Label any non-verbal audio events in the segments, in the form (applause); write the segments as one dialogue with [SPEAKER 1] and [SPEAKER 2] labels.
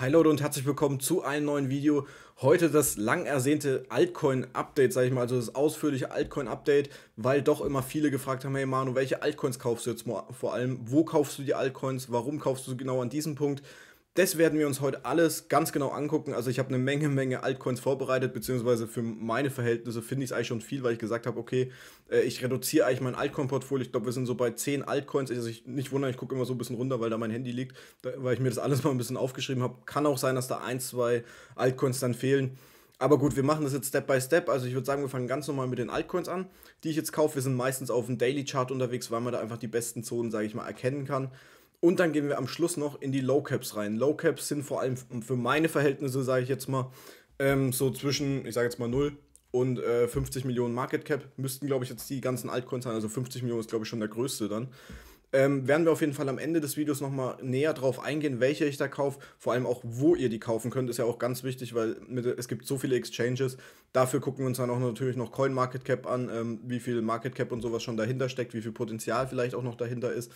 [SPEAKER 1] Hi Leute und herzlich willkommen zu einem neuen Video. Heute das lang ersehnte Altcoin-Update, sage ich mal, also das ausführliche Altcoin-Update, weil doch immer viele gefragt haben, hey Manu, welche Altcoins kaufst du jetzt vor allem? Wo kaufst du die Altcoins? Warum kaufst du genau an diesem Punkt? Das werden wir uns heute alles ganz genau angucken. Also ich habe eine Menge, Menge Altcoins vorbereitet, beziehungsweise für meine Verhältnisse finde ich es eigentlich schon viel, weil ich gesagt habe, okay, äh, ich reduziere eigentlich mein Altcoin-Portfolio. Ich glaube, wir sind so bei 10 Altcoins. Also ich nicht wundern, ich gucke immer so ein bisschen runter, weil da mein Handy liegt, weil ich mir das alles mal ein bisschen aufgeschrieben habe. Kann auch sein, dass da ein, zwei Altcoins dann fehlen. Aber gut, wir machen das jetzt Step by Step. Also ich würde sagen, wir fangen ganz normal mit den Altcoins an, die ich jetzt kaufe. Wir sind meistens auf dem Daily Chart unterwegs, weil man da einfach die besten Zonen, sage ich mal, erkennen kann. Und dann gehen wir am Schluss noch in die Low Caps rein. Low Caps sind vor allem für meine Verhältnisse, sage ich jetzt mal, ähm, so zwischen, ich sage jetzt mal 0 und äh, 50 Millionen Market Cap. Müssten, glaube ich, jetzt die ganzen Altcoins sein. Also 50 Millionen ist, glaube ich, schon der größte dann. Ähm, werden wir auf jeden Fall am Ende des Videos nochmal näher drauf eingehen, welche ich da kaufe, vor allem auch, wo ihr die kaufen könnt, ist ja auch ganz wichtig, weil mit, es gibt so viele Exchanges. Dafür gucken wir uns dann auch natürlich noch Coin Market Cap an, ähm, wie viel Market Cap und sowas schon dahinter steckt, wie viel Potenzial vielleicht auch noch dahinter ist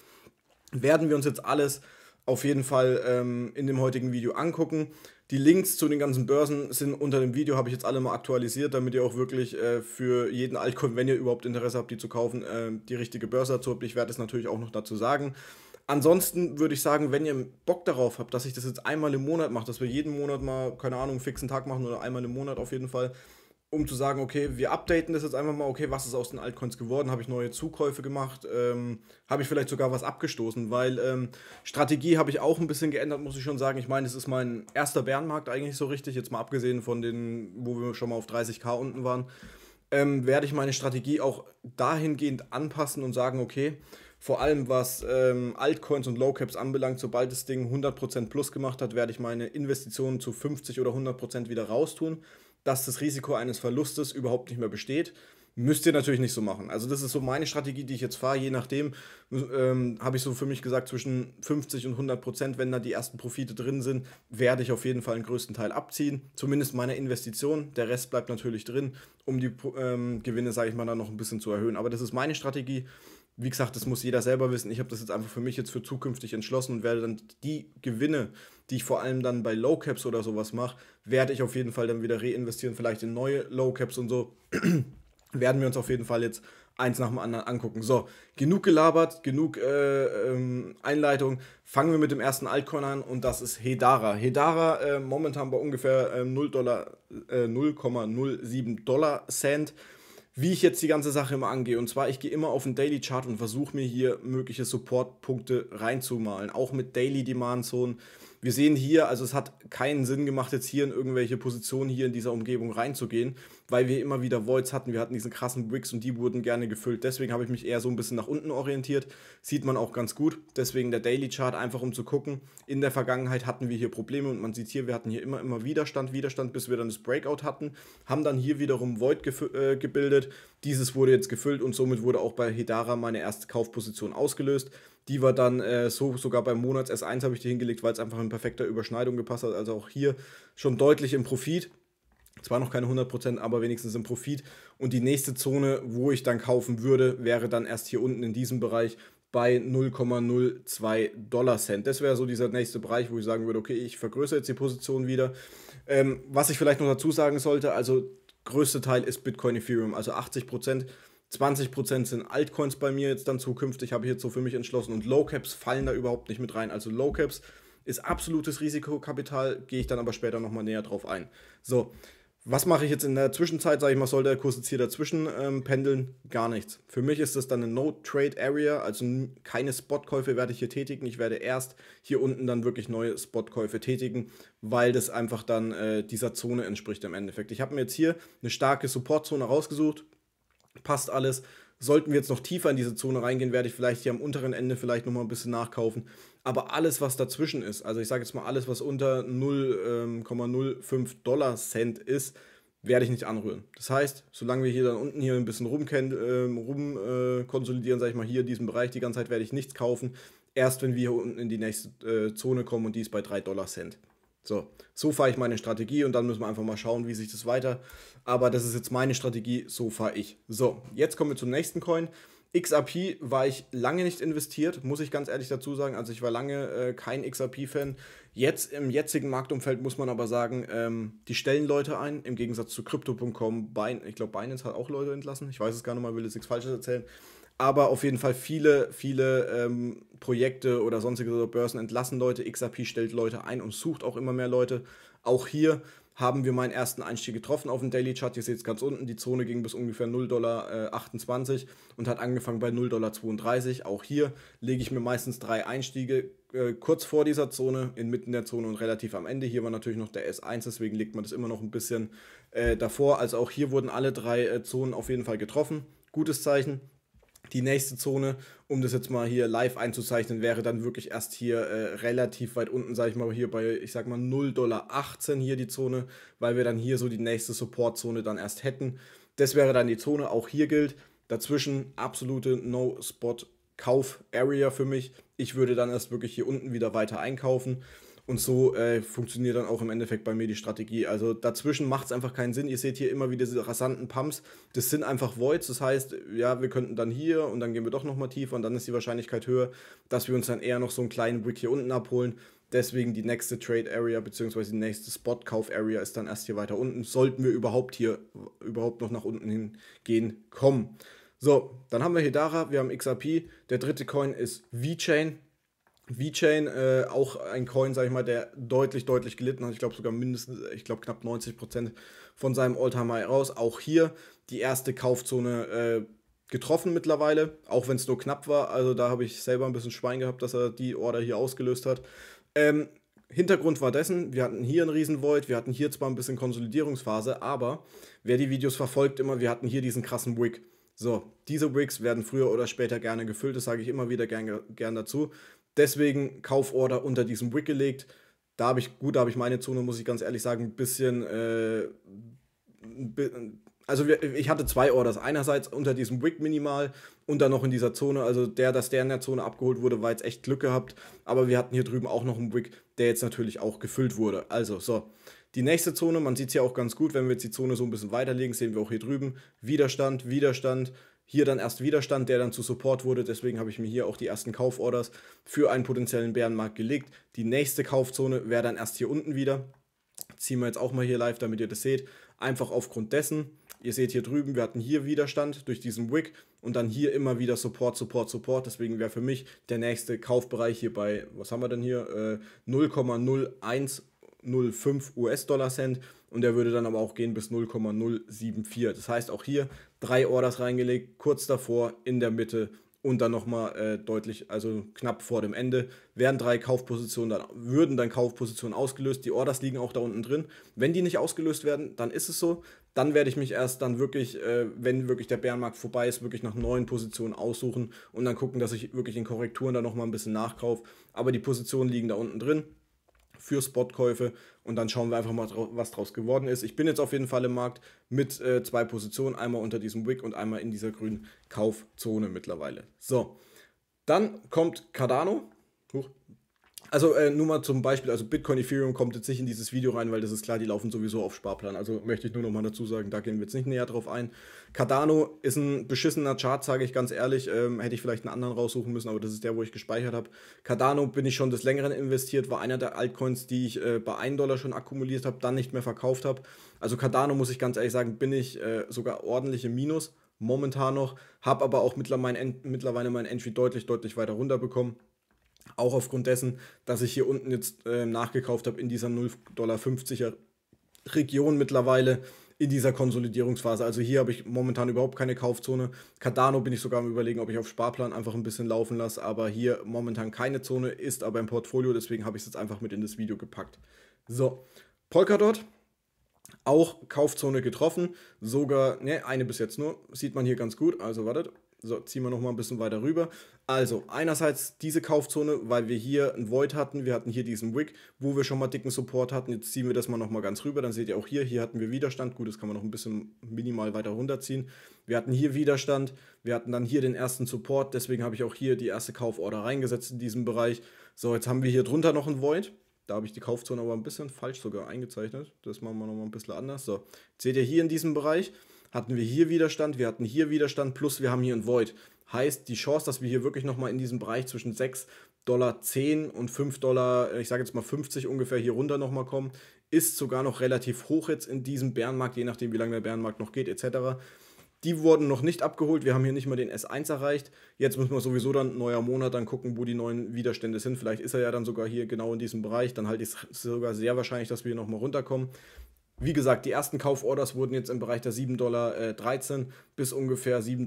[SPEAKER 1] werden wir uns jetzt alles auf jeden Fall ähm, in dem heutigen Video angucken. Die Links zu den ganzen Börsen sind unter dem Video, habe ich jetzt alle mal aktualisiert, damit ihr auch wirklich äh, für jeden Altcoin, wenn ihr überhaupt Interesse habt, die zu kaufen, äh, die richtige Börse dazu habt. Ich werde es natürlich auch noch dazu sagen. Ansonsten würde ich sagen, wenn ihr Bock darauf habt, dass ich das jetzt einmal im Monat mache, dass wir jeden Monat mal, keine Ahnung, einen fixen Tag machen oder einmal im Monat auf jeden Fall, um zu sagen, okay, wir updaten das jetzt einfach mal, okay, was ist aus den Altcoins geworden? Habe ich neue Zukäufe gemacht? Ähm, habe ich vielleicht sogar was abgestoßen? Weil ähm, Strategie habe ich auch ein bisschen geändert, muss ich schon sagen. Ich meine, es ist mein erster Bärenmarkt eigentlich so richtig, jetzt mal abgesehen von den, wo wir schon mal auf 30k unten waren, ähm, werde ich meine Strategie auch dahingehend anpassen und sagen, okay, vor allem was ähm, Altcoins und Lowcaps anbelangt, sobald das Ding 100% plus gemacht hat, werde ich meine Investitionen zu 50 oder 100% wieder raustun dass das Risiko eines Verlustes überhaupt nicht mehr besteht. Müsst ihr natürlich nicht so machen. Also, das ist so meine Strategie, die ich jetzt fahre. Je nachdem ähm, habe ich so für mich gesagt, zwischen 50 und 100 Prozent, wenn da die ersten Profite drin sind, werde ich auf jeden Fall einen größten Teil abziehen. Zumindest meiner Investition. Der Rest bleibt natürlich drin, um die ähm, Gewinne, sage ich mal, dann noch ein bisschen zu erhöhen. Aber das ist meine Strategie wie gesagt, das muss jeder selber wissen. Ich habe das jetzt einfach für mich jetzt für zukünftig entschlossen und werde dann die Gewinne, die ich vor allem dann bei Low Caps oder sowas mache, werde ich auf jeden Fall dann wieder reinvestieren, vielleicht in neue Low Caps und so. (clears throat) werden wir uns auf jeden Fall jetzt eins nach dem anderen angucken. So, genug gelabert, genug äh, ähm, Einleitung. Fangen wir mit dem ersten Altcoin an und das ist Hedara. Hedara äh, momentan bei ungefähr äh, 0,07 Dollar, äh, 0, Cent wie ich jetzt die ganze Sache immer angehe. Und zwar, ich gehe immer auf den Daily Chart und versuche mir hier mögliche Supportpunkte reinzumalen. Auch mit Daily Demand Zone. So wir sehen hier, also es hat keinen Sinn gemacht, jetzt hier in irgendwelche Positionen hier in dieser Umgebung reinzugehen, weil wir immer wieder Voids hatten. Wir hatten diesen krassen Bricks und die wurden gerne gefüllt. Deswegen habe ich mich eher so ein bisschen nach unten orientiert. Sieht man auch ganz gut. Deswegen der Daily Chart, einfach um zu gucken. In der Vergangenheit hatten wir hier Probleme und man sieht hier, wir hatten hier immer, immer Widerstand, Widerstand, bis wir dann das Breakout hatten. Haben dann hier wiederum Void äh, gebildet. Dieses wurde jetzt gefüllt und somit wurde auch bei Hedara meine erste Kaufposition ausgelöst die war dann äh, so sogar beim Monats S1 habe ich die hingelegt, weil es einfach in perfekter Überschneidung gepasst hat. Also auch hier schon deutlich im Profit. Zwar noch keine 100%, aber wenigstens im Profit. Und die nächste Zone, wo ich dann kaufen würde, wäre dann erst hier unten in diesem Bereich bei 0,02 Dollar Cent. Das wäre so dieser nächste Bereich, wo ich sagen würde, okay, ich vergrößere jetzt die Position wieder. Ähm, was ich vielleicht noch dazu sagen sollte, also größte Teil ist Bitcoin Ethereum, also 80 20% sind Altcoins bei mir jetzt dann zukünftig, habe ich jetzt so für mich entschlossen. Und Low Caps fallen da überhaupt nicht mit rein. Also Low Caps ist absolutes Risikokapital, gehe ich dann aber später nochmal näher drauf ein. So, was mache ich jetzt in der Zwischenzeit? Sage ich mal, soll der Kurs jetzt hier dazwischen ähm, pendeln? Gar nichts. Für mich ist das dann eine No-Trade-Area, also keine Spotkäufe werde ich hier tätigen. Ich werde erst hier unten dann wirklich neue Spotkäufe tätigen, weil das einfach dann äh, dieser Zone entspricht im Endeffekt. Ich habe mir jetzt hier eine starke Supportzone rausgesucht, passt alles. Sollten wir jetzt noch tiefer in diese Zone reingehen, werde ich vielleicht hier am unteren Ende vielleicht nochmal ein bisschen nachkaufen. Aber alles, was dazwischen ist, also ich sage jetzt mal alles, was unter 0,05 ähm, Dollar Cent ist, werde ich nicht anrühren. Das heißt, solange wir hier dann unten hier ein bisschen rumkonsolidieren, äh, rum, äh, konsolidieren, sage ich mal, hier in diesem Bereich die ganze Zeit, werde ich nichts kaufen. Erst wenn wir hier unten in die nächste äh, Zone kommen und die ist bei 3 Dollar Cent. So, so fahre ich meine Strategie und dann müssen wir einfach mal schauen, wie sich das weiter. Aber das ist jetzt meine Strategie, so fahre ich. So, jetzt kommen wir zum nächsten Coin. XRP war ich lange nicht investiert, muss ich ganz ehrlich dazu sagen. Also ich war lange äh, kein XRP-Fan. Jetzt im jetzigen Marktumfeld muss man aber sagen, ähm, die stellen Leute ein, im Gegensatz zu Crypto.com. Ich glaube, Binance hat auch Leute entlassen. Ich weiß es gar nicht mal, will jetzt nichts Falsches erzählen aber auf jeden Fall viele, viele ähm, Projekte oder sonstige Börsen entlassen Leute, XRP stellt Leute ein und sucht auch immer mehr Leute. Auch hier haben wir meinen ersten Einstieg getroffen auf dem Daily Chart. Ihr seht es ganz unten, die Zone ging bis ungefähr 0,28 Dollar äh, und hat angefangen bei 0,32 Dollar. Auch hier lege ich mir meistens drei Einstiege äh, kurz vor dieser Zone, inmitten der Zone und relativ am Ende. Hier war natürlich noch der S1, deswegen legt man das immer noch ein bisschen äh, davor. Also auch hier wurden alle drei äh, Zonen auf jeden Fall getroffen. Gutes Zeichen. Die nächste Zone, um das jetzt mal hier live einzuzeichnen, wäre dann wirklich erst hier äh, relativ weit unten, sage ich mal, hier bei, ich sag mal, 0,18 Dollar hier die Zone, weil wir dann hier so die nächste Support-Zone dann erst hätten. Das wäre dann die Zone, auch hier gilt, dazwischen absolute No-Spot-Kauf-Area für mich. Ich würde dann erst wirklich hier unten wieder weiter einkaufen. Und so äh, funktioniert dann auch im Endeffekt bei mir die Strategie. Also dazwischen macht es einfach keinen Sinn. Ihr seht hier immer wieder diese rasanten Pumps. Das sind einfach Voids. Das heißt, ja, wir könnten dann hier und dann gehen wir doch nochmal tiefer und dann ist die Wahrscheinlichkeit höher, dass wir uns dann eher noch so einen kleinen Wick hier unten abholen. Deswegen die nächste Trade Area bzw. die nächste Spot-Kauf-Area ist dann erst hier weiter unten. Sollten wir überhaupt hier überhaupt noch nach unten hingehen, kommen. So, dann haben wir Hedara, wir haben XRP. Der dritte Coin ist VeChain. VeChain, äh, auch ein Coin, sag ich mal, der deutlich, deutlich gelitten hat. Ich glaube sogar mindestens, ich glaube knapp 90% von seinem Oldtimer heraus. Auch hier die erste Kaufzone äh, getroffen mittlerweile, auch wenn es nur knapp war. Also da habe ich selber ein bisschen Schwein gehabt, dass er die Order hier ausgelöst hat. Ähm, Hintergrund war dessen, wir hatten hier einen Void, wir hatten hier zwar ein bisschen Konsolidierungsphase, aber wer die Videos verfolgt immer, wir hatten hier diesen krassen Wick. So, diese Wicks werden früher oder später gerne gefüllt, das sage ich immer wieder gern, gern dazu. Deswegen Kauforder unter diesem Wick gelegt. Da habe ich, gut, da habe ich meine Zone, muss ich ganz ehrlich sagen, ein bisschen. Äh, also wir, ich hatte zwei Orders. Einerseits unter diesem Wick minimal und dann noch in dieser Zone. Also der, dass der in der Zone abgeholt wurde, war jetzt echt Glück gehabt. Aber wir hatten hier drüben auch noch einen Wick, der jetzt natürlich auch gefüllt wurde. Also, so. Die nächste Zone, man sieht es ja auch ganz gut, wenn wir jetzt die Zone so ein bisschen weiterlegen, sehen wir auch hier drüben Widerstand, Widerstand, hier dann erst Widerstand, der dann zu Support wurde. Deswegen habe ich mir hier auch die ersten Kauforders für einen potenziellen Bärenmarkt gelegt. Die nächste Kaufzone wäre dann erst hier unten wieder. Ziehen wir jetzt auch mal hier live, damit ihr das seht. Einfach aufgrund dessen, ihr seht hier drüben, wir hatten hier Widerstand durch diesen Wick und dann hier immer wieder Support, Support, Support. Deswegen wäre für mich der nächste Kaufbereich hier bei, was haben wir denn hier? Äh, 0,0105 US-Dollar Cent und der würde dann aber auch gehen bis 0,074. Das heißt, auch hier drei Orders reingelegt, kurz davor, in der Mitte und dann nochmal äh, deutlich, also knapp vor dem Ende, werden drei Kaufpositionen dann, würden dann Kaufpositionen ausgelöst. Die Orders liegen auch da unten drin. Wenn die nicht ausgelöst werden, dann ist es so. Dann werde ich mich erst dann wirklich, äh, wenn wirklich der Bärenmarkt vorbei ist, wirklich nach neuen Positionen aussuchen und dann gucken, dass ich wirklich in Korrekturen da nochmal ein bisschen nachkaufe. Aber die Positionen liegen da unten drin für Spotkäufe und dann schauen wir einfach mal, was draus geworden ist. Ich bin jetzt auf jeden Fall im Markt mit äh, zwei Positionen, einmal unter diesem Wick und einmal in dieser grünen Kaufzone mittlerweile. So, dann kommt Cardano. Huch, also äh, nur mal zum Beispiel, also Bitcoin, Ethereum kommt jetzt nicht in dieses Video rein, weil das ist klar, die laufen sowieso auf Sparplan. Also möchte ich nur noch mal dazu sagen, da gehen wir jetzt nicht näher drauf ein. Cardano ist ein beschissener Chart, sage ich ganz ehrlich. Ähm, hätte ich vielleicht einen anderen raussuchen müssen, aber das ist der, wo ich gespeichert habe. Cardano bin ich schon des Längeren investiert, war einer der Altcoins, die ich äh, bei 1 Dollar schon akkumuliert habe, dann nicht mehr verkauft habe. Also Cardano, muss ich ganz ehrlich sagen, bin ich äh, sogar ordentlich im Minus momentan noch, habe aber auch mittlerweile, mein Entry deutlich, deutlich weiter runterbekommen. Auch aufgrund dessen, dass ich hier unten jetzt äh, nachgekauft habe in dieser 0,50 Dollar Region mittlerweile in dieser Konsolidierungsphase. Also hier habe ich momentan überhaupt keine Kaufzone. Cardano bin ich sogar am überlegen, ob ich auf Sparplan einfach ein bisschen laufen lasse, aber hier momentan keine Zone, ist aber im Portfolio, deswegen habe ich es jetzt einfach mit in das Video gepackt. So, Polkadot, auch Kaufzone getroffen, sogar, ne, eine bis jetzt nur, sieht man hier ganz gut, also wartet, so, ziehen wir nochmal ein bisschen weiter rüber. Also, einerseits diese Kaufzone, weil wir hier einen Void hatten, wir hatten hier diesen Wick, wo wir schon mal dicken Support hatten. Jetzt ziehen wir das mal nochmal ganz rüber. Dann seht ihr auch hier, hier hatten wir Widerstand. Gut, das kann man noch ein bisschen minimal weiter runterziehen. Wir hatten hier Widerstand, wir hatten dann hier den ersten Support. Deswegen habe ich auch hier die erste Kauforder reingesetzt in diesem Bereich. So, jetzt haben wir hier drunter noch einen Void. Da habe ich die Kaufzone aber ein bisschen falsch sogar eingezeichnet. Das machen wir nochmal ein bisschen anders. So, jetzt seht ihr hier in diesem Bereich, hatten wir hier Widerstand, wir hatten hier Widerstand, plus wir haben hier ein Void. Heißt, die Chance, dass wir hier wirklich nochmal in diesem Bereich zwischen 6,10 Dollar und 5 Dollar, ich sage jetzt mal 50 ungefähr hier runter nochmal kommen, ist sogar noch relativ hoch jetzt in diesem Bärenmarkt, je nachdem wie lange der Bärenmarkt noch geht etc. Die wurden noch nicht abgeholt. Wir haben hier nicht mal den S1 erreicht. Jetzt müssen wir sowieso dann neuer Monat dann gucken, wo die neuen Widerstände sind. Vielleicht ist er ja dann sogar hier genau in diesem Bereich. Dann halte ich es sogar sehr wahrscheinlich, dass wir hier nochmal runterkommen. Wie gesagt, die ersten Kauforders wurden jetzt im Bereich der 7,13 Dollar äh, bis ungefähr 7,72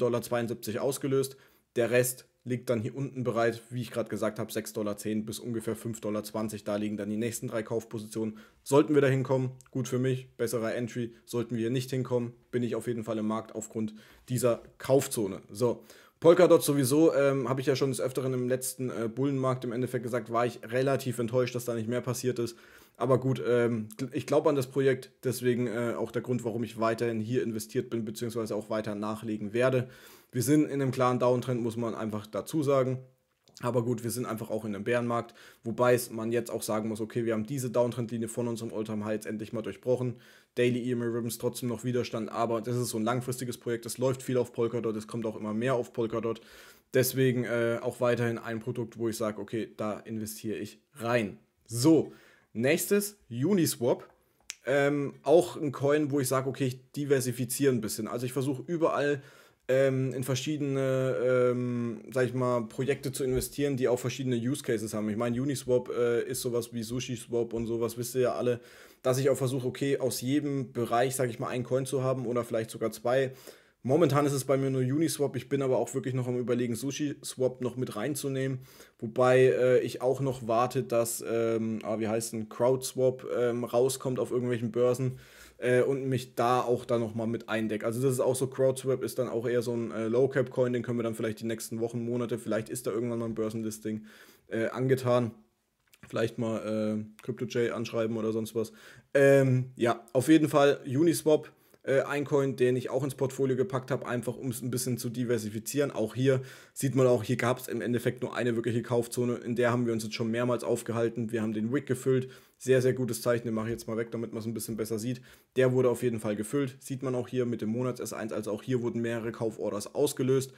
[SPEAKER 1] Dollar ausgelöst. Der Rest liegt dann hier unten bereit, wie ich gerade gesagt habe, 6,10 Dollar bis ungefähr 5,20 Dollar. Da liegen dann die nächsten drei Kaufpositionen. Sollten wir da hinkommen, gut für mich, besserer Entry. Sollten wir hier nicht hinkommen, bin ich auf jeden Fall im Markt aufgrund dieser Kaufzone. So, Polkadot sowieso, ähm, habe ich ja schon des Öfteren im letzten äh, Bullenmarkt im Endeffekt gesagt, war ich relativ enttäuscht, dass da nicht mehr passiert ist. Aber gut, ähm, ich glaube an das Projekt, deswegen äh, auch der Grund, warum ich weiterhin hier investiert bin, beziehungsweise auch weiter nachlegen werde. Wir sind in einem klaren Downtrend, muss man einfach dazu sagen. Aber gut, wir sind einfach auch in einem Bärenmarkt, wobei man jetzt auch sagen muss, okay, wir haben diese Downtrendlinie von unserem Alltime High jetzt endlich mal durchbrochen. Daily EMA Ribbons trotzdem noch Widerstand, aber das ist so ein langfristiges Projekt, es läuft viel auf Polkadot, es kommt auch immer mehr auf Polkadot. Deswegen äh, auch weiterhin ein Produkt, wo ich sage, okay, da investiere ich rein. So, Nächstes, Uniswap. Ähm, auch ein Coin, wo ich sage, okay, ich diversifiziere ein bisschen. Also ich versuche überall ähm, in verschiedene, ähm, sag ich mal, Projekte zu investieren, die auch verschiedene Use Cases haben. Ich meine, Uniswap äh, ist sowas wie SushiSwap und sowas, wisst ihr ja alle, dass ich auch versuche, okay, aus jedem Bereich, sag ich mal, einen Coin zu haben oder vielleicht sogar zwei Momentan ist es bei mir nur Uniswap. Ich bin aber auch wirklich noch am Überlegen, SushiSwap noch mit reinzunehmen. Wobei äh, ich auch noch warte, dass, ähm, ah, wie heißt denn, CrowdSwap ähm, rauskommt auf irgendwelchen Börsen äh, und mich da auch dann nochmal mit eindecke. Also, das ist auch so: CrowdSwap ist dann auch eher so ein äh, Low-Cap-Coin, den können wir dann vielleicht die nächsten Wochen, Monate, vielleicht ist da irgendwann mal ein Börsenlisting äh, angetan vielleicht mal äh, CryptoJ anschreiben oder sonst was. Ähm, ja, auf jeden Fall Uniswap äh, ein Coin, den ich auch ins Portfolio gepackt habe, einfach um es ein bisschen zu diversifizieren. Auch hier sieht man auch, hier gab es im Endeffekt nur eine wirkliche Kaufzone, in der haben wir uns jetzt schon mehrmals aufgehalten. Wir haben den Wick gefüllt, sehr, sehr gutes Zeichen, den mache ich jetzt mal weg, damit man es ein bisschen besser sieht. Der wurde auf jeden Fall gefüllt, sieht man auch hier mit dem Monats S1, also auch hier wurden mehrere Kauforders ausgelöst.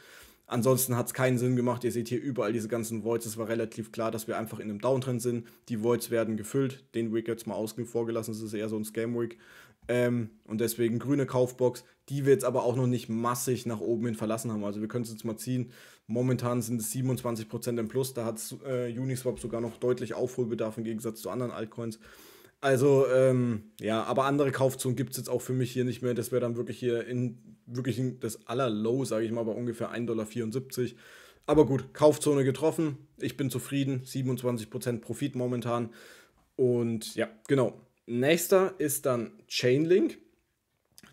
[SPEAKER 1] Ansonsten hat es keinen Sinn gemacht. Ihr seht hier überall diese ganzen Voids. Es war relativ klar, dass wir einfach in einem Downtrend sind. Die Voids werden gefüllt. Den Wick jetzt mal außen vorgelassen. Es ist eher so ein Scam Wick. Ähm, und deswegen grüne Kaufbox, die wir jetzt aber auch noch nicht massig nach oben hin verlassen haben. Also wir können es jetzt mal ziehen. Momentan sind es 27% im Plus. Da hat äh, Uniswap sogar noch deutlich Aufholbedarf im Gegensatz zu anderen Altcoins. Also, ähm, ja, aber andere Kaufzonen gibt es jetzt auch für mich hier nicht mehr. Das wäre dann wirklich hier in wirklich in das Allerlow, sage ich mal, bei ungefähr 1,74 Dollar. Aber gut, Kaufzone getroffen. Ich bin zufrieden. 27% Profit momentan. Und ja, genau. Nächster ist dann Chainlink.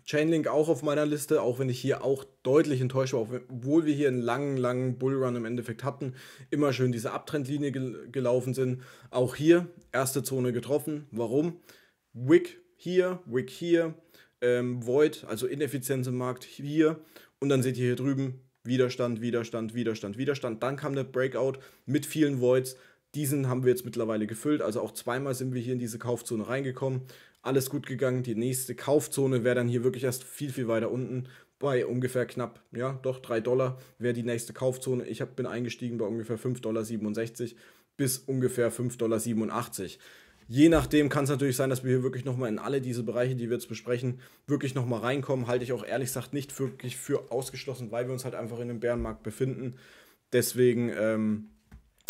[SPEAKER 1] Chainlink auch auf meiner Liste, auch wenn ich hier auch deutlich enttäuscht war, obwohl wir hier einen langen, langen Bullrun im Endeffekt hatten, immer schön diese Abtrendlinie gel gelaufen sind. Auch hier erste Zone getroffen. Warum? Wick hier, Wick hier, ähm, Void, also Ineffizienz im Markt hier und dann seht ihr hier drüben Widerstand, Widerstand, Widerstand, Widerstand. Dann kam der Breakout mit vielen Voids diesen haben wir jetzt mittlerweile gefüllt, also auch zweimal sind wir hier in diese Kaufzone reingekommen. Alles gut gegangen. Die nächste Kaufzone wäre dann hier wirklich erst viel, viel weiter unten. Bei ungefähr knapp, ja, doch 3 Dollar wäre die nächste Kaufzone. Ich hab, bin eingestiegen bei ungefähr 5,67 Dollar bis ungefähr 5,87 Dollar. Je nachdem kann es natürlich sein, dass wir hier wirklich nochmal in alle diese Bereiche, die wir jetzt besprechen, wirklich nochmal reinkommen. Halte ich auch ehrlich gesagt nicht wirklich für ausgeschlossen, weil wir uns halt einfach in einem Bärenmarkt befinden. Deswegen ähm,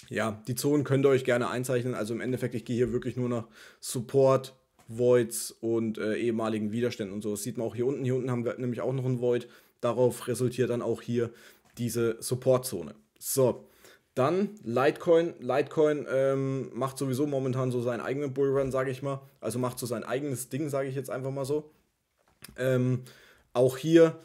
[SPEAKER 1] ja, die Zonen könnt ihr euch gerne einzeichnen. Also im Endeffekt, ich gehe hier wirklich nur nach Support, Voids und äh, ehemaligen Widerständen und so. Das sieht man auch hier unten. Hier unten haben wir nämlich auch noch ein Void. Darauf resultiert dann auch hier diese Supportzone. So, dann Litecoin. Litecoin ähm, macht sowieso momentan so seinen eigenen Bullrun, sage ich mal. Also macht so sein eigenes Ding, sage ich jetzt einfach mal so. Ähm, auch hier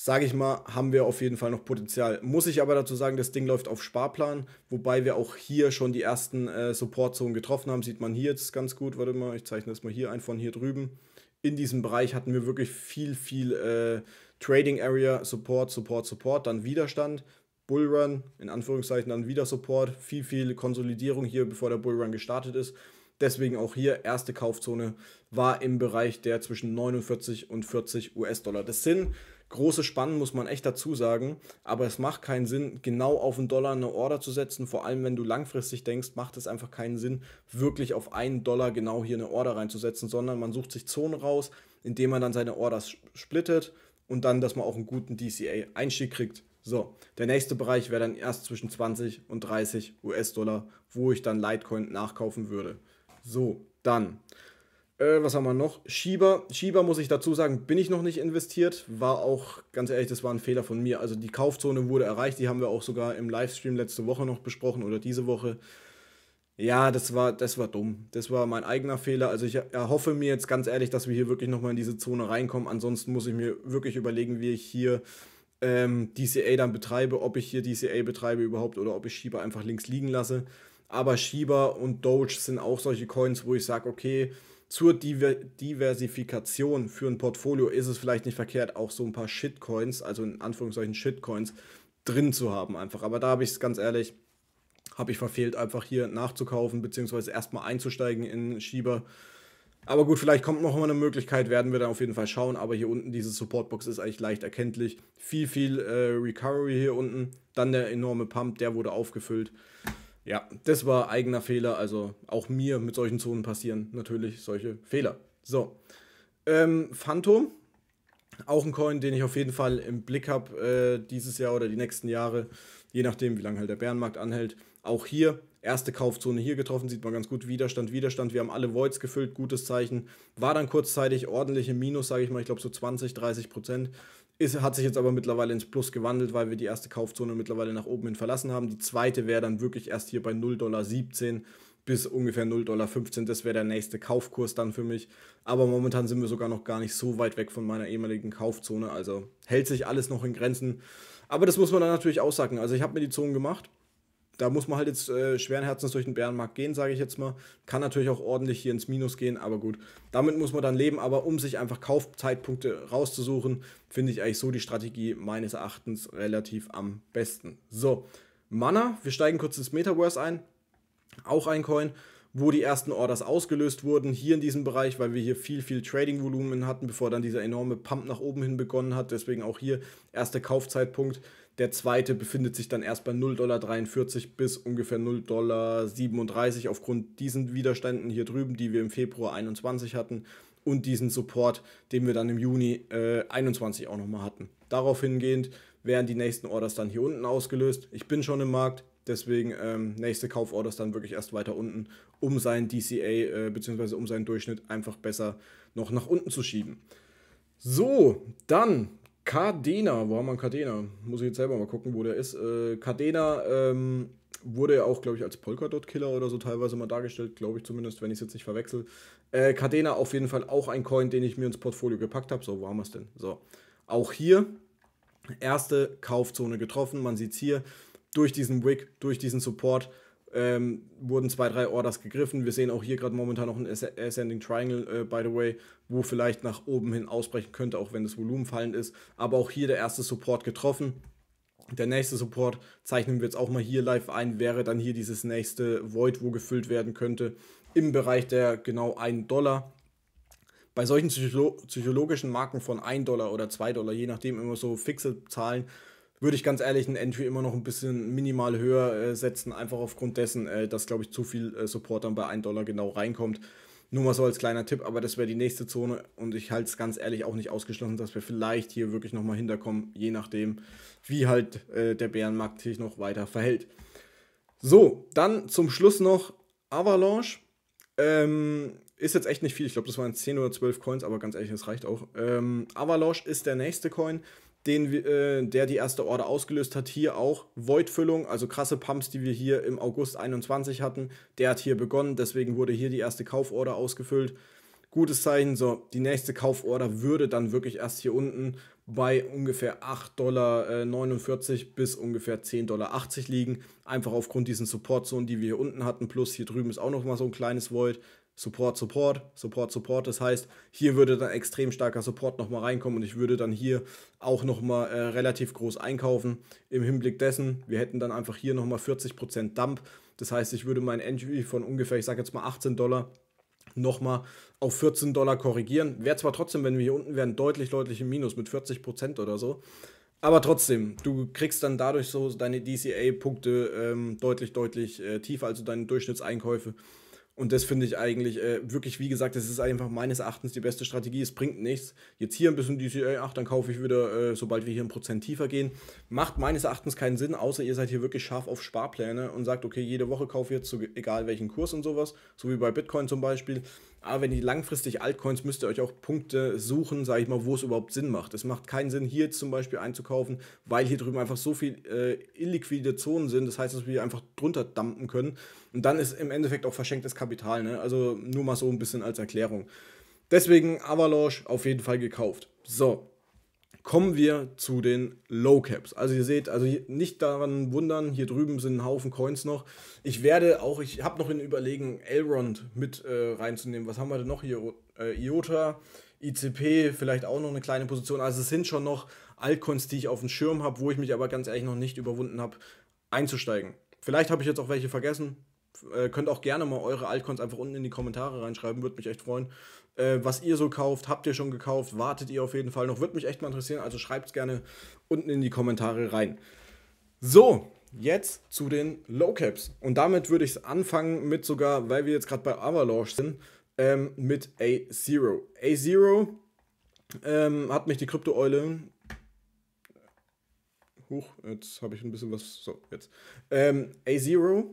[SPEAKER 1] sage ich mal, haben wir auf jeden Fall noch Potenzial. Muss ich aber dazu sagen, das Ding läuft auf Sparplan, wobei wir auch hier schon die ersten äh, Support-Zonen getroffen haben. Sieht man hier jetzt ganz gut. Warte mal, ich zeichne das mal hier ein von hier drüben. In diesem Bereich hatten wir wirklich viel, viel äh, Trading Area, Support, Support, Support, dann Widerstand, Bullrun, in Anführungszeichen dann wieder Support, viel, viel Konsolidierung hier, bevor der Bullrun gestartet ist. Deswegen auch hier erste Kaufzone war im Bereich der zwischen 49 und 40 US-Dollar. Das sind große Spannen, muss man echt dazu sagen. Aber es macht keinen Sinn, genau auf einen Dollar eine Order zu setzen. Vor allem, wenn du langfristig denkst, macht es einfach keinen Sinn, wirklich auf einen Dollar genau hier eine Order reinzusetzen, sondern man sucht sich Zonen raus, indem man dann seine Orders splittet und dann, dass man auch einen guten DCA-Einstieg kriegt. So, der nächste Bereich wäre dann erst zwischen 20 und 30 US-Dollar, wo ich dann Litecoin nachkaufen würde. So, dann äh, was haben wir noch? Schieber. Schieber, muss ich dazu sagen, bin ich noch nicht investiert. War auch, ganz ehrlich, das war ein Fehler von mir. Also die Kaufzone wurde erreicht. Die haben wir auch sogar im Livestream letzte Woche noch besprochen oder diese Woche. Ja, das war, das war dumm. Das war mein eigener Fehler. Also ich erhoffe mir jetzt ganz ehrlich, dass wir hier wirklich nochmal in diese Zone reinkommen. Ansonsten muss ich mir wirklich überlegen, wie ich hier ähm, DCA dann betreibe, ob ich hier DCA betreibe überhaupt oder ob ich Schieber einfach links liegen lasse. Aber Schieber und Doge sind auch solche Coins, wo ich sage, okay, zur Diver Diversifikation für ein Portfolio ist es vielleicht nicht verkehrt, auch so ein paar Shitcoins, also in Anführungszeichen Shitcoins, drin zu haben einfach. Aber da habe ich es ganz ehrlich, habe ich verfehlt, einfach hier nachzukaufen, beziehungsweise erstmal einzusteigen in Schieber. Aber gut, vielleicht kommt noch mal eine Möglichkeit, werden wir dann auf jeden Fall schauen. Aber hier unten diese Supportbox ist eigentlich leicht erkenntlich. Viel, viel äh, Recovery hier unten. Dann der enorme Pump, der wurde aufgefüllt ja, das war eigener Fehler. Also auch mir mit solchen Zonen passieren natürlich solche Fehler. So, ähm, Phantom, auch ein Coin, den ich auf jeden Fall im Blick habe äh, dieses Jahr oder die nächsten Jahre, je nachdem, wie lange halt der Bärenmarkt anhält. Auch hier, erste Kaufzone hier getroffen, sieht man ganz gut, Widerstand, Widerstand, wir haben alle Voids gefüllt, gutes Zeichen. War dann kurzzeitig ordentliche Minus, sage ich mal, ich glaube so 20, 30 Prozent. Ist, hat sich jetzt aber mittlerweile ins Plus gewandelt, weil wir die erste Kaufzone mittlerweile nach oben hin verlassen haben. Die zweite wäre dann wirklich erst hier bei 0,17 Dollar bis ungefähr 0,15 Dollar. Das wäre der nächste Kaufkurs dann für mich. Aber momentan sind wir sogar noch gar nicht so weit weg von meiner ehemaligen Kaufzone. Also hält sich alles noch in Grenzen. Aber das muss man dann natürlich aussacken. Also ich habe mir die Zonen gemacht da muss man halt jetzt äh, schweren Herzens durch den Bärenmarkt gehen, sage ich jetzt mal. Kann natürlich auch ordentlich hier ins Minus gehen, aber gut. Damit muss man dann leben, aber um sich einfach Kaufzeitpunkte rauszusuchen, finde ich eigentlich so die Strategie meines Erachtens relativ am besten. So, Mana, wir steigen kurz ins Metaverse ein. Auch ein Coin wo die ersten Orders ausgelöst wurden, hier in diesem Bereich, weil wir hier viel, viel Trading-Volumen hatten, bevor dann dieser enorme Pump nach oben hin begonnen hat. Deswegen auch hier erster Kaufzeitpunkt der zweite befindet sich dann erst bei 0,43 Dollar bis ungefähr 0,37 Dollar aufgrund diesen Widerständen hier drüben, die wir im Februar 21 hatten und diesen Support, den wir dann im Juni äh, 21 auch nochmal hatten. Darauf hingehend werden die nächsten Orders dann hier unten ausgelöst. Ich bin schon im Markt, deswegen ähm, nächste Kauforders dann wirklich erst weiter unten, um seinen DCA äh, bzw. um seinen Durchschnitt einfach besser noch nach unten zu schieben. So, dann Cardena, wo haben wir einen Cardena? Muss ich jetzt selber mal gucken, wo der ist. Äh, Cardena ähm, wurde ja auch, glaube ich, als Polkadot-Killer oder so teilweise mal dargestellt, glaube ich zumindest, wenn ich es jetzt nicht verwechsel. Äh, Cardena auf jeden Fall auch ein Coin, den ich mir ins Portfolio gepackt habe. So, wo haben wir es denn? So, auch hier erste Kaufzone getroffen. Man sieht es hier durch diesen Wick, durch diesen Support ähm, wurden zwei, drei Orders gegriffen. Wir sehen auch hier gerade momentan noch ein Ascending Triangle, äh, by the way, wo vielleicht nach oben hin ausbrechen könnte, auch wenn das Volumen fallend ist. Aber auch hier der erste Support getroffen. Der nächste Support zeichnen wir jetzt auch mal hier live ein, wäre dann hier dieses nächste Void, wo gefüllt werden könnte, im Bereich der genau 1 Dollar. Bei solchen psycholo psychologischen Marken von 1 Dollar oder 2 Dollar, je nachdem immer so fixe Zahlen, würde ich ganz ehrlich ein Entry immer noch ein bisschen minimal höher äh, setzen, einfach aufgrund dessen, äh, dass, glaube ich, zu viel äh, Support dann bei 1 Dollar genau reinkommt. Nur mal so als kleiner Tipp, aber das wäre die nächste Zone und ich halte es ganz ehrlich auch nicht ausgeschlossen, dass wir vielleicht hier wirklich nochmal hinterkommen, je nachdem, wie halt äh, der Bärenmarkt sich noch weiter verhält. So, dann zum Schluss noch Avalanche. Ähm, ist jetzt echt nicht viel. Ich glaube, das waren 10 oder 12 Coins, aber ganz ehrlich, das reicht auch. Ähm, Avalanche ist der nächste Coin den, äh, der die erste Order ausgelöst hat, hier auch Void-Füllung, also krasse Pumps, die wir hier im August 21 hatten. Der hat hier begonnen, deswegen wurde hier die erste Kauforder ausgefüllt. Gutes Zeichen, so, die nächste Kauforder würde dann wirklich erst hier unten bei ungefähr 8,49 Dollar äh, bis ungefähr 10,80 Dollar liegen. Einfach aufgrund diesen Supportzonen, die wir hier unten hatten, plus hier drüben ist auch nochmal so ein kleines Void. Support, Support, Support, Support. Das heißt, hier würde dann extrem starker Support nochmal reinkommen und ich würde dann hier auch nochmal äh, relativ groß einkaufen. Im Hinblick dessen, wir hätten dann einfach hier nochmal 40% Dump. Das heißt, ich würde mein Entry von ungefähr, ich sage jetzt mal 18 Dollar nochmal auf 14 Dollar korrigieren. Wäre zwar trotzdem, wenn wir hier unten wären, deutlich, deutlich im Minus mit 40% oder so. Aber trotzdem, du kriegst dann dadurch so deine DCA-Punkte ähm, deutlich, deutlich äh, tiefer, also deine Durchschnittseinkäufe und das finde ich eigentlich äh, wirklich, wie gesagt, das ist einfach meines Erachtens die beste Strategie. Es bringt nichts. Jetzt hier ein bisschen DCA, ach, dann kaufe ich wieder, äh, sobald wir hier ein Prozent tiefer gehen. Macht meines Erachtens keinen Sinn, außer ihr seid hier wirklich scharf auf Sparpläne und sagt, okay, jede Woche kaufe ich jetzt, so, egal welchen Kurs und sowas, so wie bei Bitcoin zum Beispiel. Aber wenn ihr langfristig Altcoins, müsst ihr euch auch Punkte suchen, sage ich mal, wo es überhaupt Sinn macht. Es macht keinen Sinn, hier zum Beispiel einzukaufen, weil hier drüben einfach so viel äh, illiquide Zonen sind. Das heißt, dass wir hier einfach drunter dumpen können. Und dann ist im Endeffekt auch verschenktes Kapital. Ne? Also nur mal so ein bisschen als Erklärung. Deswegen Avalanche auf jeden Fall gekauft. So, kommen wir zu den Low Caps. Also ihr seht, also nicht daran wundern, hier drüben sind ein Haufen Coins noch. Ich werde auch, ich habe noch in Überlegen, Elrond mit äh, reinzunehmen. Was haben wir denn noch hier? Äh, IOTA, ICP, vielleicht auch noch eine kleine Position. Also es sind schon noch Altcoins, die ich auf dem Schirm habe, wo ich mich aber ganz ehrlich noch nicht überwunden habe, einzusteigen. Vielleicht habe ich jetzt auch welche vergessen, äh, könnt auch gerne mal eure Altcoins einfach unten in die Kommentare reinschreiben, würde mich echt freuen. Äh, was ihr so kauft, habt ihr schon gekauft, wartet ihr auf jeden Fall noch, würde mich echt mal interessieren, also schreibt es gerne unten in die Kommentare rein. So, jetzt zu den Low Caps. Und damit würde ich anfangen mit sogar, weil wir jetzt gerade bei Avalanche sind, ähm, mit A0. A0 ähm, hat mich die Kryptoeule Huch, jetzt habe ich ein bisschen was. So, jetzt. Ähm, A0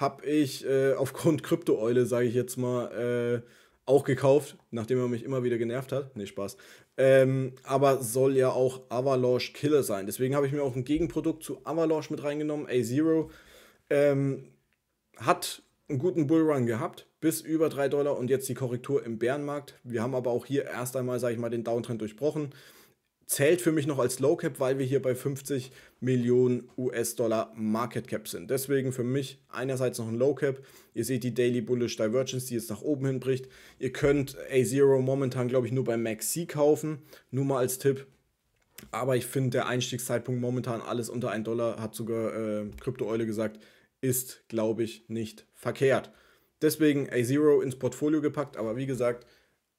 [SPEAKER 1] habe ich äh, aufgrund (laughs) Kryptoeule, sage ich jetzt mal, äh, auch gekauft, nachdem er mich immer wieder genervt hat. Nee, Spaß. Ähm, aber soll ja auch Avalanche Killer sein. Deswegen habe ich mir auch ein Gegenprodukt zu Avalanche mit reingenommen, A0. Ähm, hat einen guten Bullrun gehabt, bis über 3 Dollar und jetzt die Korrektur im Bärenmarkt. Wir haben aber auch hier erst einmal, sage ich mal, den Downtrend durchbrochen zählt für mich noch als Low Cap, weil wir hier bei 50 Millionen US-Dollar Market Cap sind. Deswegen für mich einerseits noch ein Low Cap. Ihr seht die Daily Bullish Divergence, die jetzt nach oben hin bricht. Ihr könnt A0 momentan, glaube ich, nur bei Maxi kaufen. Nur mal als Tipp. Aber ich finde, der Einstiegszeitpunkt momentan alles unter 1 Dollar, hat sogar äh, Crypto Eule gesagt, ist, glaube ich, nicht verkehrt. Deswegen A0 ins Portfolio gepackt. Aber wie gesagt,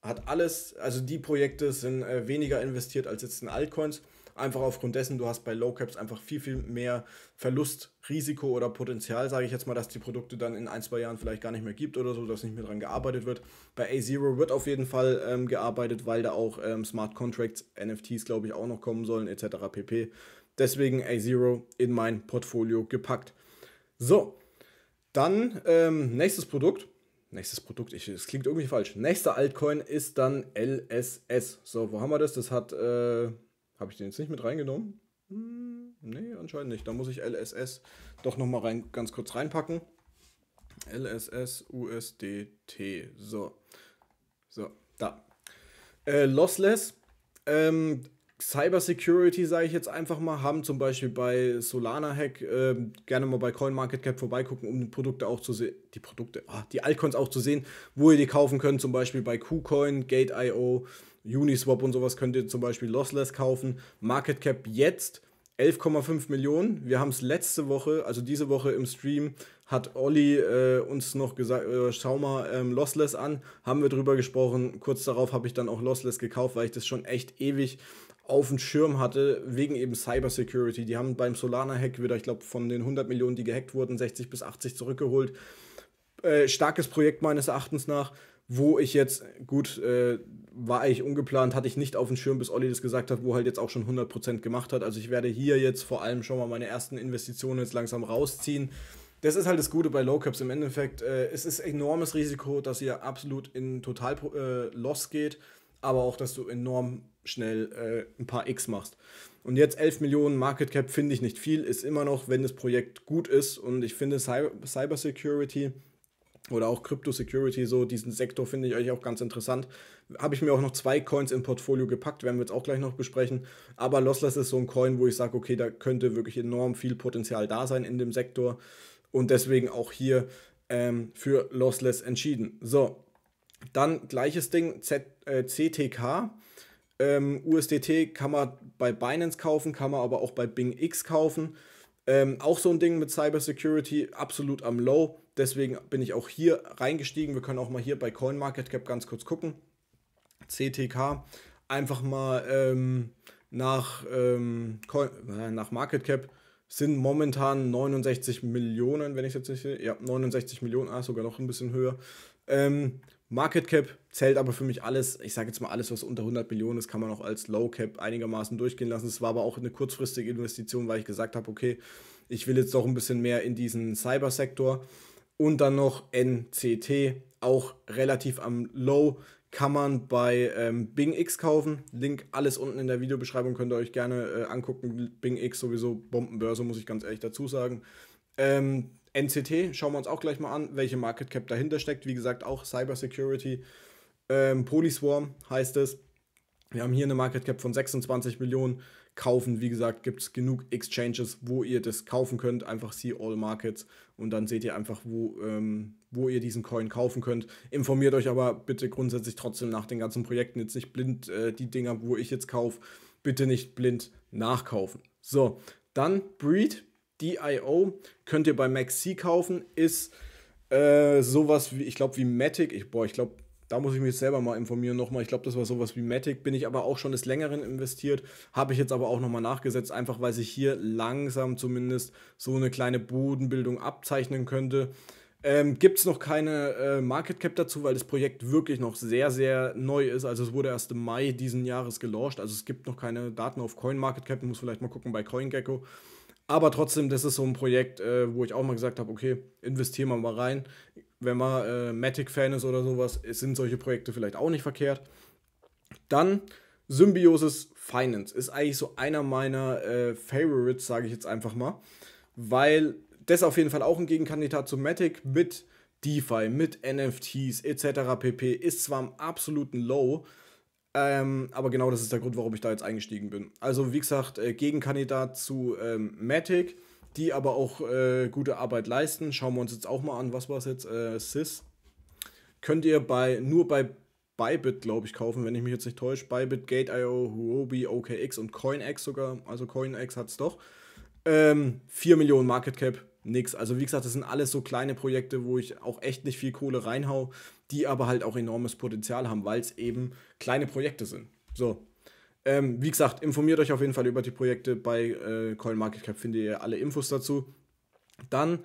[SPEAKER 1] hat alles, also die Projekte sind äh, weniger investiert als jetzt in Altcoins. Einfach aufgrund dessen, du hast bei Low Caps einfach viel, viel mehr Verlustrisiko oder Potenzial, sage ich jetzt mal, dass die Produkte dann in ein, zwei Jahren vielleicht gar nicht mehr gibt oder so, dass nicht mehr dran gearbeitet wird. Bei A0 wird auf jeden Fall ähm, gearbeitet, weil da auch ähm, Smart Contracts, NFTs, glaube ich, auch noch kommen sollen, etc. pp. Deswegen A0 in mein Portfolio gepackt. So, dann ähm, nächstes Produkt Nächstes Produkt, ich, das klingt irgendwie falsch. Nächster Altcoin ist dann LSS. So, wo haben wir das? Das hat, äh, habe ich den jetzt nicht mit reingenommen? Hm, nee, anscheinend nicht. Da muss ich LSS doch nochmal rein, ganz kurz reinpacken. LSS USDT. So, so, da. Äh, lossless. Ähm, Cybersecurity, sage ich jetzt einfach mal, haben zum Beispiel bei Solana Hack äh, gerne mal bei CoinMarketCap vorbeigucken, um die Produkte auch zu sehen, die Produkte, ah, die Altcoins auch zu sehen, wo ihr die kaufen könnt, zum Beispiel bei KuCoin, Gate.io, Uniswap und sowas könnt ihr zum Beispiel Lossless kaufen. MarketCap jetzt 11,5 Millionen. Wir haben es letzte Woche, also diese Woche im Stream, hat Olli äh, uns noch gesagt, äh, schau mal ähm, Lossless an, haben wir drüber gesprochen. Kurz darauf habe ich dann auch Lossless gekauft, weil ich das schon echt ewig auf dem Schirm hatte, wegen eben Cybersecurity. Die haben beim Solana-Hack wieder, ich glaube, von den 100 Millionen, die gehackt wurden, 60 bis 80 zurückgeholt. Äh, starkes Projekt meines Erachtens nach, wo ich jetzt, gut, äh, war eigentlich ungeplant, hatte ich nicht auf dem Schirm, bis Olli das gesagt hat, wo halt jetzt auch schon 100% gemacht hat. Also ich werde hier jetzt vor allem schon mal meine ersten Investitionen jetzt langsam rausziehen. Das ist halt das Gute bei Low Caps im Endeffekt. Äh, es ist enormes Risiko, dass ihr absolut in Total äh, Loss geht aber auch, dass du enorm schnell äh, ein paar X machst. Und jetzt 11 Millionen Market Cap finde ich nicht viel, ist immer noch, wenn das Projekt gut ist. Und ich finde Cyber, Security oder auch Crypto Security, so diesen Sektor finde ich eigentlich auch ganz interessant. Habe ich mir auch noch zwei Coins im Portfolio gepackt, werden wir jetzt auch gleich noch besprechen. Aber Lossless ist so ein Coin, wo ich sage, okay, da könnte wirklich enorm viel Potenzial da sein in dem Sektor. Und deswegen auch hier ähm, für Lossless entschieden. So, dann gleiches Ding, Z äh, CTK. Ähm, USDT kann man bei Binance kaufen, kann man aber auch bei Bing X kaufen. Ähm, auch so ein Ding mit Cybersecurity, absolut am Low. Deswegen bin ich auch hier reingestiegen. Wir können auch mal hier bei CoinMarketCap ganz kurz gucken. CTK, einfach mal ähm, nach, ähm, Coin, äh, nach MarketCap sind momentan 69 Millionen, wenn ich jetzt nicht sehe. Ja, 69 Millionen, ah, sogar noch ein bisschen höher. Ähm, Market Cap zählt aber für mich alles, ich sage jetzt mal alles, was unter 100 Millionen ist, kann man auch als Low Cap einigermaßen durchgehen lassen. Es war aber auch eine kurzfristige Investition, weil ich gesagt habe, okay, ich will jetzt doch ein bisschen mehr in diesen Cybersektor und dann noch NCT, auch relativ am Low, kann man bei ähm, Bing X kaufen. Link alles unten in der Videobeschreibung, könnt ihr euch gerne äh, angucken. Bing X sowieso Bombenbörse, muss ich ganz ehrlich dazu sagen. Ähm, NCT schauen wir uns auch gleich mal an, welche Market Cap dahinter steckt. Wie gesagt, auch Cyber Security. Ähm, Polyswarm heißt es. Wir haben hier eine Market Cap von 26 Millionen. Kaufen, wie gesagt, gibt es genug Exchanges, wo ihr das kaufen könnt. Einfach See All Markets und dann seht ihr einfach, wo, ähm, wo ihr diesen Coin kaufen könnt. Informiert euch aber bitte grundsätzlich trotzdem nach den ganzen Projekten. Jetzt nicht blind äh, die Dinger, wo ich jetzt kaufe, bitte nicht blind nachkaufen. So, dann Breed. DIO könnt ihr bei Maxi kaufen, ist äh, sowas wie, ich glaube, wie Matic. Ich, boah, ich glaube, da muss ich mich selber mal informieren nochmal. Ich glaube, das war sowas wie Matic. Bin ich aber auch schon des Längeren investiert. Habe ich jetzt aber auch nochmal nachgesetzt, einfach weil sich hier langsam zumindest so eine kleine Bodenbildung abzeichnen könnte. Ähm, Gibt es noch keine äh, Market Cap dazu, weil das Projekt wirklich noch sehr, sehr neu ist. Also es wurde erst im Mai diesen Jahres gelauncht. Also es gibt noch keine Daten auf CoinMarketCap. Muss vielleicht mal gucken bei CoinGecko. Aber trotzdem, das ist so ein Projekt, äh, wo ich auch mal gesagt habe, okay, investieren wir mal rein. Wenn man äh, Matic-Fan ist oder sowas, sind solche Projekte vielleicht auch nicht verkehrt. Dann Symbiosis Finance ist eigentlich so einer meiner äh, Favorites, sage ich jetzt einfach mal, weil das auf jeden Fall auch ein Gegenkandidat zu Matic mit DeFi, mit NFTs etc. pp. ist zwar am absoluten Low, ähm, aber genau das ist der Grund, warum ich da jetzt eingestiegen bin. Also, wie gesagt, äh, Gegenkandidat zu ähm, Matic, die aber auch äh, gute Arbeit leisten. Schauen wir uns jetzt auch mal an, was war es jetzt? Äh, Sis. Könnt ihr bei nur bei Bybit, glaube ich, kaufen, wenn ich mich jetzt nicht täusche. Bybit, Gate.io, Huobi, OKX und CoinX sogar. Also CoinX hat es doch. Ähm, 4 Millionen Market Cap, nix. Also wie gesagt, das sind alles so kleine Projekte, wo ich auch echt nicht viel Kohle reinhaue die aber halt auch enormes Potenzial haben, weil es eben kleine Projekte sind. So. Ähm, wie gesagt, informiert euch auf jeden Fall über die Projekte. Bei äh, CoinMarketCap findet ihr alle Infos dazu. Dann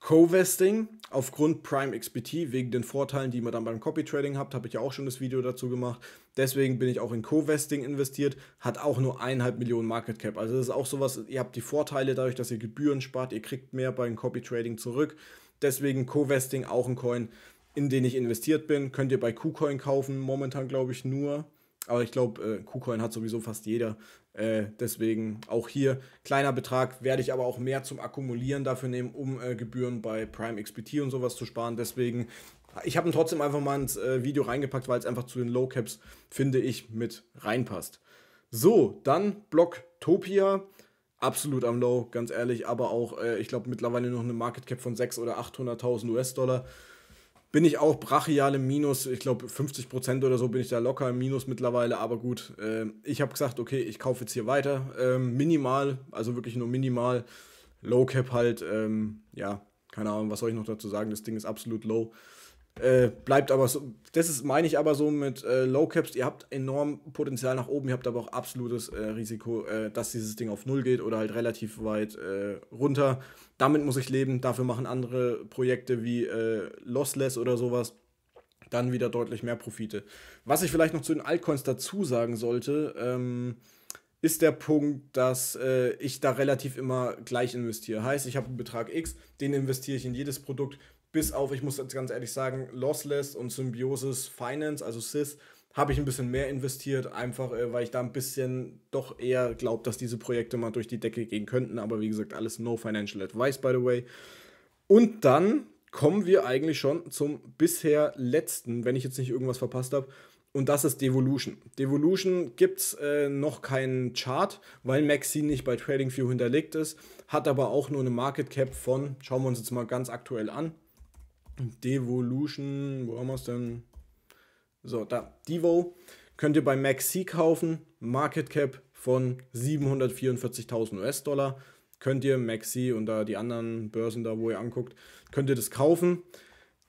[SPEAKER 1] Co-Vesting aufgrund Prime XBT wegen den Vorteilen, die man dann beim Copy Trading habt, habe ich ja auch schon das Video dazu gemacht. Deswegen bin ich auch in Co-Vesting investiert, hat auch nur 1,5 Millionen Market Cap. Also das ist auch sowas, ihr habt die Vorteile dadurch, dass ihr Gebühren spart, ihr kriegt mehr beim Copy Trading zurück. Deswegen Co-Vesting auch ein Coin, in den ich investiert bin. Könnt ihr bei KuCoin kaufen, momentan glaube ich nur. Aber ich glaube, äh, KuCoin hat sowieso fast jeder. Äh, deswegen auch hier kleiner Betrag, werde ich aber auch mehr zum Akkumulieren dafür nehmen, um äh, Gebühren bei Prime XPT und sowas zu sparen. Deswegen, ich habe ihn trotzdem einfach mal ins äh, Video reingepackt, weil es einfach zu den Low Caps, finde ich, mit reinpasst. So, dann Blocktopia. Absolut am Low, ganz ehrlich, aber auch, äh, ich glaube, mittlerweile noch eine Market Cap von 600.000 oder 800.000 US-Dollar bin ich auch brachial im Minus. Ich glaube, 50% oder so bin ich da locker im Minus mittlerweile. Aber gut, äh, ich habe gesagt, okay, ich kaufe jetzt hier weiter. Ähm, minimal, also wirklich nur minimal. Low Cap halt, ähm, ja, keine Ahnung, was soll ich noch dazu sagen? Das Ding ist absolut low. Äh, bleibt aber so, das ist, meine ich aber so mit äh, Low Caps, ihr habt enorm Potenzial nach oben, ihr habt aber auch absolutes äh, Risiko, äh, dass dieses Ding auf Null geht oder halt relativ weit äh, runter damit muss ich leben, dafür machen andere Projekte wie äh, Lossless oder sowas dann wieder deutlich mehr Profite. Was ich vielleicht noch zu den Altcoins dazu sagen sollte, ähm, ist der Punkt, dass äh, ich da relativ immer gleich investiere. Heißt, ich habe einen Betrag X, den investiere ich in jedes Produkt, bis auf, ich muss jetzt ganz ehrlich sagen, Lossless und Symbiosis Finance, also SIS, habe ich ein bisschen mehr investiert, einfach äh, weil ich da ein bisschen doch eher glaube, dass diese Projekte mal durch die Decke gehen könnten. Aber wie gesagt, alles no financial advice, by the way. Und dann kommen wir eigentlich schon zum bisher letzten, wenn ich jetzt nicht irgendwas verpasst habe. Und das ist Devolution. Devolution gibt es äh, noch keinen Chart, weil Maxi nicht bei TradingView hinterlegt ist, hat aber auch nur eine Market Cap von, schauen wir uns jetzt mal ganz aktuell an. Devolution, wo haben wir es denn? So, da, Devo könnt ihr bei Maxi kaufen, Market Cap von 744.000 US-Dollar. Könnt ihr Maxi und da die anderen Börsen da, wo ihr anguckt, könnt ihr das kaufen.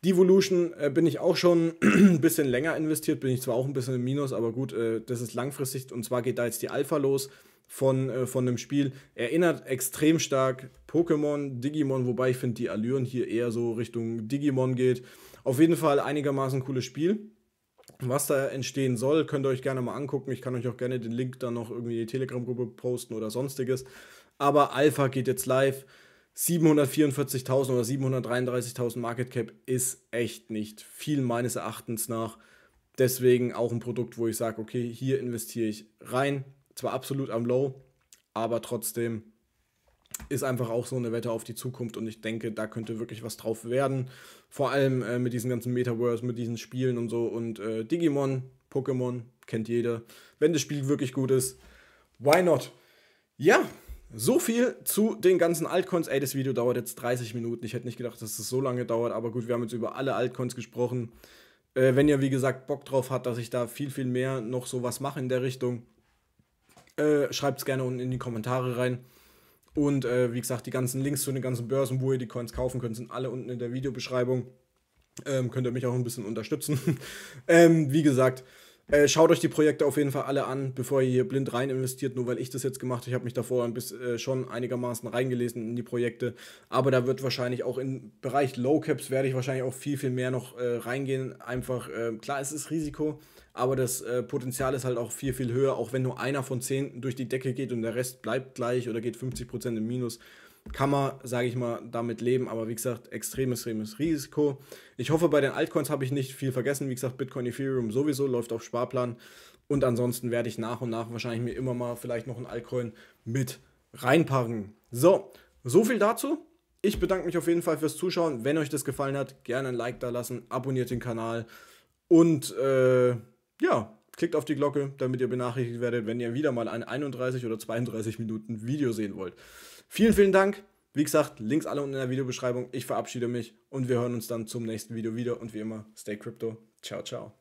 [SPEAKER 1] Devolution äh, bin ich auch schon (clears throat) ein bisschen länger investiert, bin ich zwar auch ein bisschen im Minus, aber gut, äh, das ist langfristig und zwar geht da jetzt die Alpha los von, äh, von dem Spiel. Erinnert extrem stark Pokémon, Digimon, wobei ich finde, die Allüren hier eher so Richtung Digimon geht. Auf jeden Fall einigermaßen cooles Spiel was da entstehen soll, könnt ihr euch gerne mal angucken. Ich kann euch auch gerne den Link dann noch irgendwie in die Telegram-Gruppe posten oder sonstiges. Aber Alpha geht jetzt live. 744.000 oder 733.000 Market Cap ist echt nicht viel meines Erachtens nach. Deswegen auch ein Produkt, wo ich sage, okay, hier investiere ich rein. Zwar absolut am Low, aber trotzdem ist einfach auch so eine Wette auf die Zukunft und ich denke, da könnte wirklich was drauf werden. Vor allem äh, mit diesen ganzen Metaverse, mit diesen Spielen und so und äh, Digimon, Pokémon, kennt jeder. Wenn das Spiel wirklich gut ist, why not? Ja, so viel zu den ganzen Altcoins. Ey, das Video dauert jetzt 30 Minuten. Ich hätte nicht gedacht, dass es das so lange dauert, aber gut, wir haben jetzt über alle Altcoins gesprochen. Äh, wenn ihr, wie gesagt, Bock drauf habt, dass ich da viel, viel mehr noch sowas mache in der Richtung, äh, schreibt es gerne unten in die Kommentare rein. Und äh, wie gesagt, die ganzen Links zu den ganzen Börsen, wo ihr die Coins kaufen könnt, sind alle unten in der Videobeschreibung. Ähm, könnt ihr mich auch ein bisschen unterstützen. (laughs) ähm, wie gesagt, äh, schaut euch die Projekte auf jeden Fall alle an, bevor ihr hier blind rein investiert, nur weil ich das jetzt gemacht habe. Ich habe mich davor bis, äh, schon einigermaßen reingelesen in die Projekte. Aber da wird wahrscheinlich auch im Bereich Low Caps werde ich wahrscheinlich auch viel, viel mehr noch äh, reingehen. Einfach, ähm, klar, es ist Risiko, aber das äh, Potenzial ist halt auch viel, viel höher, auch wenn nur einer von zehn durch die Decke geht und der Rest bleibt gleich oder geht 50% im Minus, kann man, sage ich mal, damit leben, aber wie gesagt, extrem, extremes Risiko. Ich hoffe, bei den Altcoins habe ich nicht viel vergessen, wie gesagt, Bitcoin, Ethereum sowieso, läuft auf Sparplan und ansonsten werde ich nach und nach wahrscheinlich mir immer mal vielleicht noch einen Altcoin mit reinpacken. So, so viel dazu. Ich bedanke mich auf jeden Fall fürs Zuschauen. Wenn euch das gefallen hat, gerne ein Like da lassen, abonniert den Kanal und äh, ja, klickt auf die Glocke, damit ihr benachrichtigt werdet, wenn ihr wieder mal ein 31 oder 32 Minuten Video sehen wollt. Vielen, vielen Dank. Wie gesagt, Links alle unten in der Videobeschreibung. Ich verabschiede mich und wir hören uns dann zum nächsten Video wieder. Und wie immer, stay crypto. Ciao, ciao.